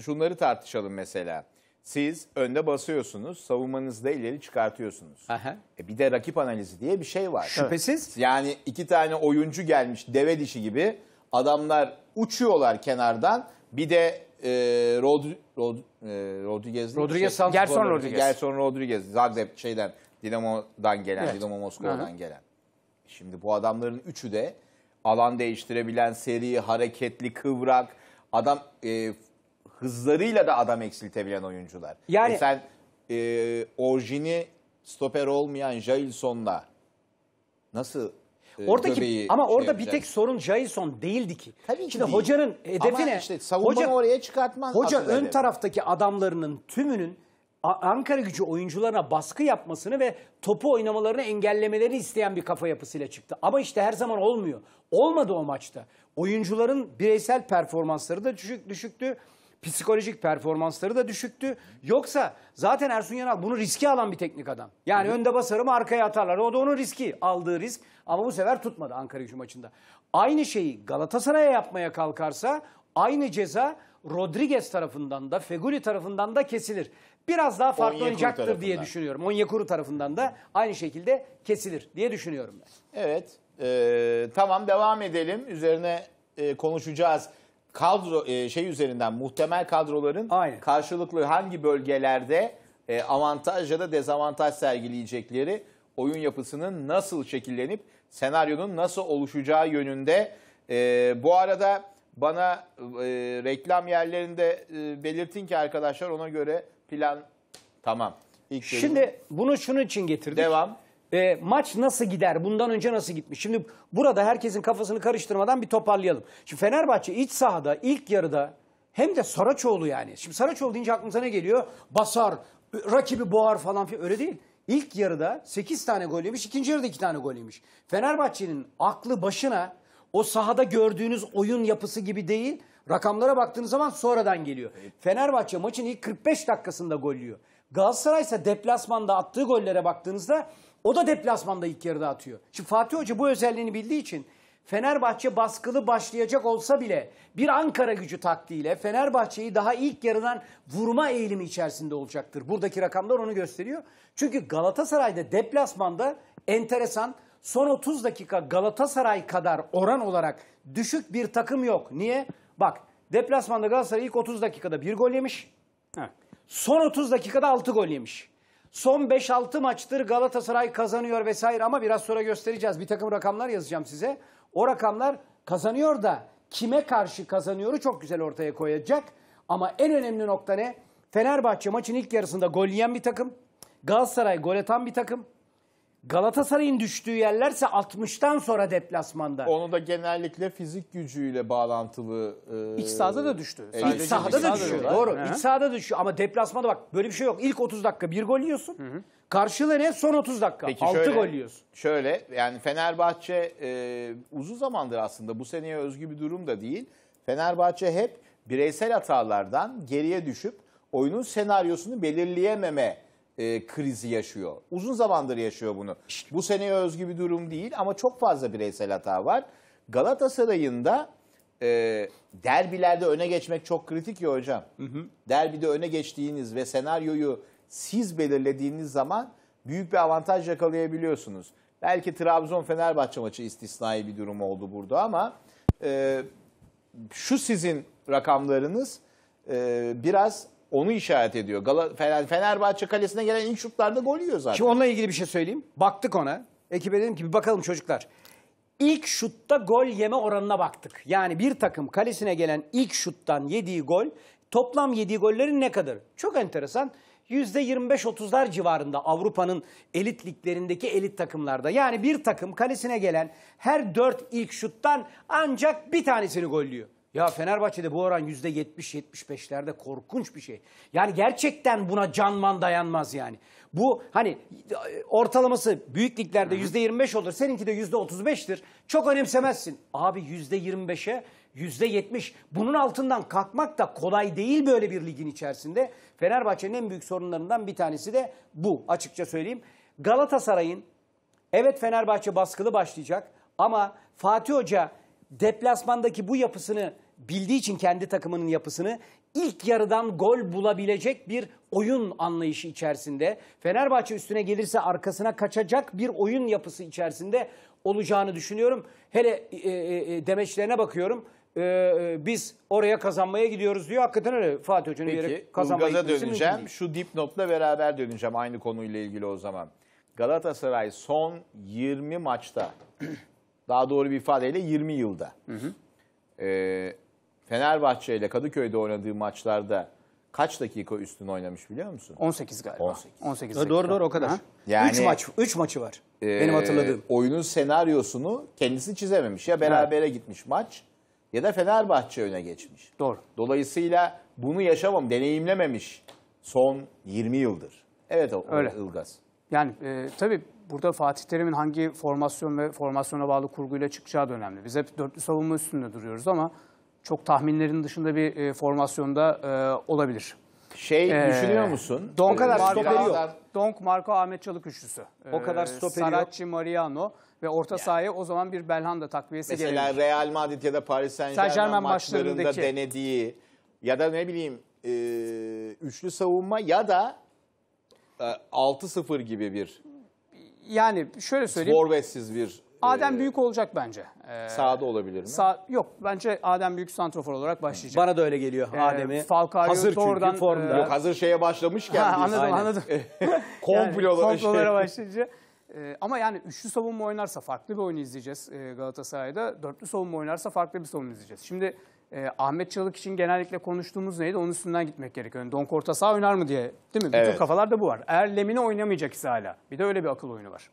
şunları tartışalım mesela. Siz önde basıyorsunuz, savunmanızda ileri çıkartıyorsunuz. Aha. E bir de rakip analizi diye bir şey var. Şüphesiz. Yani iki tane oyuncu gelmiş deve dişi gibi adamlar uçuyorlar kenardan. Bir de e, Rod, Rod, e, Rodriguez, Rodriguez şey, Gerson Rodriguez. Gerson Rodriguez. Zagreb şeyden Dinamo'dan gelen, evet. Dinamo Moskova'dan Aha. gelen. Şimdi bu adamların üçü de alan değiştirebilen, seri, hareketli, kıvrak, adam e, hızlarıyla da adam eksiltebilen oyuncular. E yani e sen e, orijini stoper olmayan Jailson'la nasıl e, Oradaki ama şey orada yapacak. bir tek sorun Jason değildi ki. Tabii ki Şimdi değil. hocanın hedefine ama işte hoca oraya çıkartmaz. Hoca ön hedef. taraftaki adamlarının tümünün Ankara gücü oyuncularına baskı yapmasını ve topu oynamalarını engellemeleri isteyen bir kafa yapısıyla çıktı. Ama işte her zaman olmuyor. Olmadı o maçta. Oyuncuların bireysel performansları da düşük, düşüktü. Psikolojik performansları da düşüktü. Yoksa zaten Ersun Yanal bunu riske alan bir teknik adam. Yani önde basarım arkaya atarlar. O da onun riski. Aldığı risk. Ama bu sefer tutmadı Ankara gücü maçında. Aynı şeyi Galatasaray'a yapmaya kalkarsa aynı ceza Rodriguez tarafından da Feguli tarafından da kesilir. Biraz daha farklı Onyekuru diye düşünüyorum. Onyekuru tarafından da aynı şekilde kesilir diye düşünüyorum ben. Evet. e, tamam devam edelim. Üzerine e, konuşacağız kadro e, şey üzerinden muhtemel kadroların Aynen. karşılıklı hangi bölgelerde e, avantaj ya da dezavantaj sergileyecekleri oyun yapısının nasıl şekillenip senaryonun nasıl oluşacağı yönünde. E, bu arada bana e, reklam yerlerinde e, belirtin ki arkadaşlar ona göre plan tamam. İlk Şimdi bunu şunun için getirdik. Devam e, maç nasıl gider? Bundan önce nasıl gitmiş? Şimdi burada herkesin kafasını karıştırmadan bir toparlayalım. Şimdi Fenerbahçe iç sahada ilk yarıda hem de Saraçoğlu yani. Şimdi Saraçoğlu deyince aklınıza ne geliyor? Basar, rakibi boğar falan filan. Öyle değil. İlk yarıda 8 tane gol yemiş, ikinci yarıda 2 tane gol yemiş. Fenerbahçe'nin aklı başına o sahada gördüğünüz oyun yapısı gibi değil. Rakamlara baktığınız zaman sonradan geliyor. Fenerbahçe maçın ilk 45 dakikasında gol yiyor. Galatasaray ise deplasmanda attığı gollere baktığınızda o da deplasmanda ilk yarıda atıyor. Şimdi Fatih Hoca bu özelliğini bildiği için Fenerbahçe baskılı başlayacak olsa bile bir Ankara gücü taktiğiyle Fenerbahçe'yi daha ilk yarıdan vurma eğilimi içerisinde olacaktır. Buradaki rakamlar onu gösteriyor. Çünkü Galatasaray'da deplasmanda enteresan son 30 dakika Galatasaray kadar oran olarak düşük bir takım yok. Niye? Bak deplasmanda Galatasaray ilk 30 dakikada bir gol yemiş. Son 30 dakikada 6 gol yemiş. Son 5-6 maçtır Galatasaray kazanıyor vesaire ama biraz sonra göstereceğiz. Bir takım rakamlar yazacağım size. O rakamlar kazanıyor da kime karşı kazanıyoru çok güzel ortaya koyacak. Ama en önemli nokta ne? Fenerbahçe maçın ilk yarısında gol yiyen bir takım. Galatasaray gol atan bir takım. Galatasaray'ın düştüğü yerlerse 60'tan sonra deplasmanda. Onu da genellikle fizik gücüyle bağlantılı. E, iç sahada da düştü. E, iç sahada da düşüyor. Doğru. Hı -hı. İç sahada düşüyor ama deplasmanda bak böyle bir şey yok. İlk 30 dakika bir gol yiyorsun. Hı ne? Son 30 dakika. Peki 6 şöyle, gol yiyorsun. Şöyle yani Fenerbahçe e, uzun zamandır aslında bu seneye özgü bir durum da değil. Fenerbahçe hep bireysel hatalardan geriye düşüp oyunun senaryosunu belirleyememe e, krizi yaşıyor. Uzun zamandır yaşıyor bunu. Bu seneye özgü bir durum değil ama çok fazla bireysel hata var. Galatasaray'ın da e, derbilerde öne geçmek çok kritik ya hocam. Hı hı. Derbide öne geçtiğiniz ve senaryoyu siz belirlediğiniz zaman büyük bir avantaj yakalayabiliyorsunuz. Belki Trabzon-Fenerbahçe maçı istisnai bir durum oldu burada ama e, şu sizin rakamlarınız e, biraz onu işaret ediyor. Gal Fener Fenerbahçe kalesine gelen ilk şutlarda gol yiyor zaten. Şimdi onunla ilgili bir şey söyleyeyim. Baktık ona. Ekibe dedim ki bir bakalım çocuklar. İlk şutta gol yeme oranına baktık. Yani bir takım kalesine gelen ilk şuttan yediği gol toplam yediği gollerin ne kadar? Çok enteresan. %25-30'lar civarında Avrupa'nın elit liglerindeki elit takımlarda. Yani bir takım kalesine gelen her dört ilk şuttan ancak bir tanesini gollüyor. Ya Fenerbahçe'de bu oran %70-75'lerde korkunç bir şey. Yani gerçekten buna canman dayanmaz yani. Bu hani ortalaması büyük liglerde %25 olur. Seninki de %35'tir. Çok önemsemezsin. Abi %25'e %70. Bunun altından kalkmak da kolay değil böyle bir ligin içerisinde. Fenerbahçe'nin en büyük sorunlarından bir tanesi de bu açıkça söyleyeyim. Galatasaray'ın evet Fenerbahçe baskılı başlayacak ama Fatih Hoca deplasmandaki bu yapısını bildiği için kendi takımının yapısını ilk yarıdan gol bulabilecek bir oyun anlayışı içerisinde Fenerbahçe üstüne gelirse arkasına kaçacak bir oyun yapısı içerisinde olacağını düşünüyorum. Hele e, e, e demeçlerine bakıyorum. E, e, biz oraya kazanmaya gidiyoruz diyor. Hakikaten öyle Fatih Hoca'nın yere kazanmaya Ilgaz'a döneceğim. Şu dipnotla beraber döneceğim aynı konuyla ilgili o zaman. Galatasaray son 20 maçta daha doğru bir ifadeyle 20 yılda. Hı hı. E, Fenerbahçe ile Kadıköy'de oynadığı maçlarda kaç dakika üstün oynamış biliyor musun? 18 galiba. 18. 18 dakika. Doğru doğru o kadar. Ha? Yani 3 maç 3 maçı var. E, benim hatırladığım. Oyunun senaryosunu kendisi çizememiş. Ya berabere ha. gitmiş maç ya da Fenerbahçe öne geçmiş. Doğru. Dolayısıyla bunu yaşamam, deneyimlememiş son 20 yıldır. Evet o, Öyle. Ilgaz. Yani e, tabii burada Fatih Terim'in hangi formasyon ve formasyona bağlı kurguyla çıkacağı da önemli. Biz hep dörtlü savunma üstünde duruyoruz ama çok tahminlerin dışında bir e, formasyonda e, olabilir. Şey ee, düşünüyor musun? Don ee, kadar stoperi yok. Donk, Marco, Ahmet Çalık üçlüsü. O ee, kadar stoperi Saracchi, yok. Saracchi, Mariano ve orta yani. sahaya o zaman bir Belhanda takviyesi Mesela gelir. Mesela Real Madrid ya da Paris Saint Germain, Saint maçlarında denediği ya da ne bileyim e, üçlü savunma ya da 6-0 e, gibi bir yani şöyle söyleyeyim. Forvetsiz bir Adem e, Büyük olacak bence. Ee, sahada olabilir mi? Sağ, yok bence Adem Büyük santrofor olarak başlayacak. Bana da öyle geliyor ee, Adem'i. Falcao hazır doğrudan, çünkü e, formda. yok hazır şeye başlamışken. Ha, anladım Aynen. anladım. Komplolara yani, komplolara şey. başlayacak. Ee, ama yani üçlü savunma oynarsa farklı bir oyun izleyeceğiz e, Galatasaray'da. Dörtlü savunma oynarsa farklı bir savunma izleyeceğiz. Şimdi e, Ahmet Çalık için genellikle konuştuğumuz neydi? Onun üstünden gitmek gerekiyor. Yani Don Cortas'a oynar mı diye değil mi? Evet. Bütün kafalarda bu var. Eğer Lemine oynamayacak ise hala. Bir de öyle bir akıl oyunu var.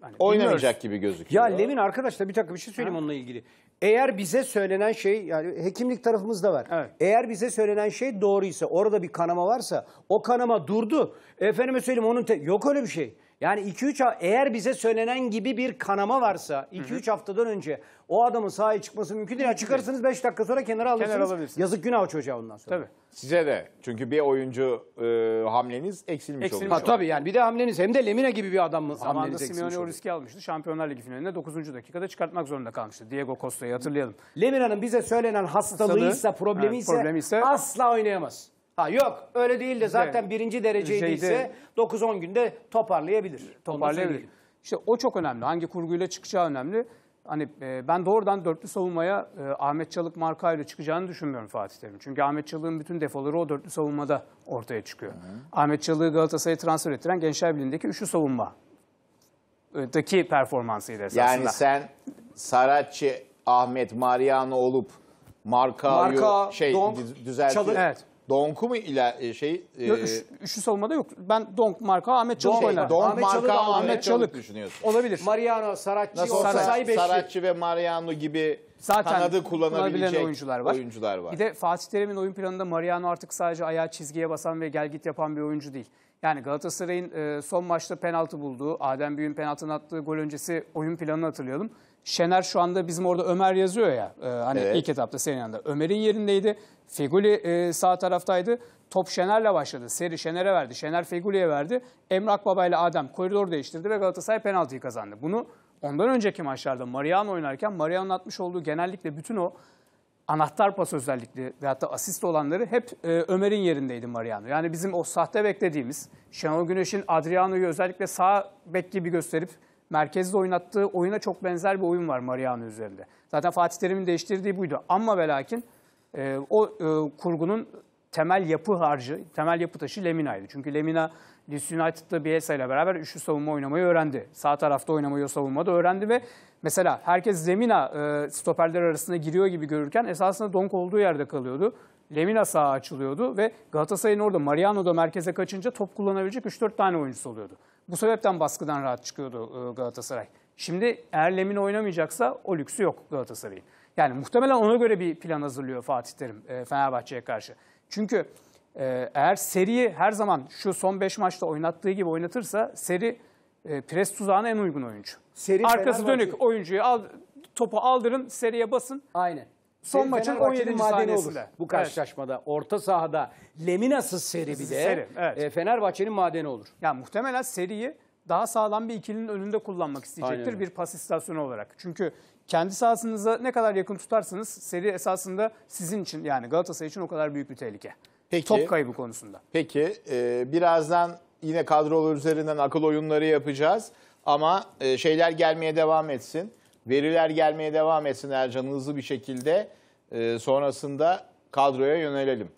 Hani Oynamayacak gibi gözüküyor. Ya Lemin arkadaşlar bir dakika bir şey söyleyeyim onunla ilgili. Eğer bize söylenen şey yani hekimlik tarafımız da var. Evet. Eğer bize söylenen şey doğruysa orada bir kanama varsa o kanama durdu. Efendime söyleyeyim onun te- yok öyle bir şey. Yani 2-3 eğer bize söylenen gibi bir kanama varsa 2-3 haftadan önce o adamın sahaya çıkması mümkün değil. Ya çıkarırsınız 5 dakika sonra kenara alırsınız. Kenara Yazık günah o çocuğa ondan sonra. Tabii. Size de çünkü bir oyuncu e, hamleniz eksilmiş, Eksilmiş olmuş. Ha, oldu. tabii yani bir de hamleniz hem de Lemina gibi bir adam Zamanında hamleniz eksilmiş Simeone o oldu. riski almıştı. Şampiyonlar Ligi finalinde 9. dakikada çıkartmak zorunda kalmıştı. Diego Costa'yı hatırlayalım. Lemina'nın bize söylenen hastalığıysa, problemi ise problemi asla oynayamaz. Ha yok öyle değil de zaten Evet. birinci dereceydiyse 9-10 günde toparlayabilir. toparlayabilir. İşte o çok önemli. Hangi kurguyla çıkacağı önemli. Hani e, ben doğrudan dörtlü savunmaya e, Ahmet Çalık markayla çıkacağını düşünmüyorum Fatih Terim. Çünkü Ahmet Çalık'ın bütün defoları o dörtlü savunmada ortaya çıkıyor. Ahmet Çalık'ı Galatasaray'a transfer ettiren Gençler Birliği'ndeki üçlü savunma e, daki performansıydı esasında. Yani sen Saratçı Ahmet Mariano olup marka, Marka, şey Donk, düzeltiyor. Çalık. Evet. Donk'u mu ile şey... E, yok, üç, üçlü savunmada yok. Ben Donk marka Ahmet Çalık şey, oynar. Donk Ahmet marka Çalık, Ahmet Çalık. düşünüyorsun. Olabilir. Mariano, Saratçı, Nasıl saracchi Saratçı, Saratçı ve Mariano gibi Zaten kanadı kullanabilecek oyuncular var. oyuncular var. Bir de Fatih Terim'in oyun planında Mariano artık sadece ayağı çizgiye basan ve gel git yapan bir oyuncu değil. Yani Galatasaray'ın e, son maçta penaltı bulduğu, Adem Büyük'ün penaltını attığı gol öncesi oyun planını hatırlayalım. Şener şu anda bizim orada Ömer yazıyor ya. E, hani evet. ilk etapta senin yanında. Ömer'in yerindeydi. Feguli e, sağ taraftaydı. Top Şener'le başladı. Seri Şener'e verdi. Şener Feguli'ye verdi. Emre Akbaba ile Adem koridor değiştirdi ve Galatasaray penaltıyı kazandı. Bunu ondan önceki maçlarda Mariano oynarken Mariano'nun atmış olduğu genellikle bütün o anahtar pas özellikli veyahut da asist olanları hep e, Ömer'in yerindeydi Mariano. Yani bizim o sahte beklediğimiz Şenol Güneş'in Adriano'yu özellikle sağ bek gibi gösterip merkezde oynattığı oyuna çok benzer bir oyun var Mariano üzerinde. Zaten Fatih Terim'in değiştirdiği buydu. Ama ve lakin e, o e, kurgunun temel yapı harcı, temel yapı taşı Lemina'ydı. Çünkü Lemina Leeds United'da Bielsa ile beraber üçlü savunma oynamayı öğrendi. Sağ tarafta oynamayı savunma da öğrendi ve mesela herkes Zemina e, stoperler arasında giriyor gibi görürken esasında Donk olduğu yerde kalıyordu. Lemina sağa açılıyordu ve Galatasaray'ın orada Mariano da merkeze kaçınca top kullanabilecek 3-4 tane oyuncusu oluyordu. Bu sebepten baskıdan rahat çıkıyordu e, Galatasaray. Şimdi eğer Lemina oynamayacaksa o lüksü yok Galatasaray'ın. Yani muhtemelen ona göre bir plan hazırlıyor Fatih Terim e, Fenerbahçe'ye karşı. Çünkü ee, eğer seriyi her zaman şu son 5 maçta oynattığı gibi oynatırsa seri e, pres tuzağına en uygun oyuncu. Seri Arkası dönük oyuncuyu al, topu aldırın seriye basın. Aynen. Son Seri maçın Fenerbahçe'nin 17. madeni olur bu karşılaşmada. Orta sahada Lemina'sız seri bir de Seri, evet. e, Fenerbahçe'nin madeni olur. Yani muhtemelen seriyi daha sağlam bir ikilinin önünde kullanmak isteyecektir bir pas istasyonu olarak. Çünkü kendi sahasınıza ne kadar yakın tutarsanız seri esasında sizin için yani Galatasaray için o kadar büyük bir tehlike. Peki, top kaybı konusunda. Peki e, birazdan yine kadrolar üzerinden akıl oyunları yapacağız. Ama e, şeyler gelmeye devam etsin. Veriler gelmeye devam etsin Ercan hızlı bir şekilde. E, sonrasında kadroya yönelelim.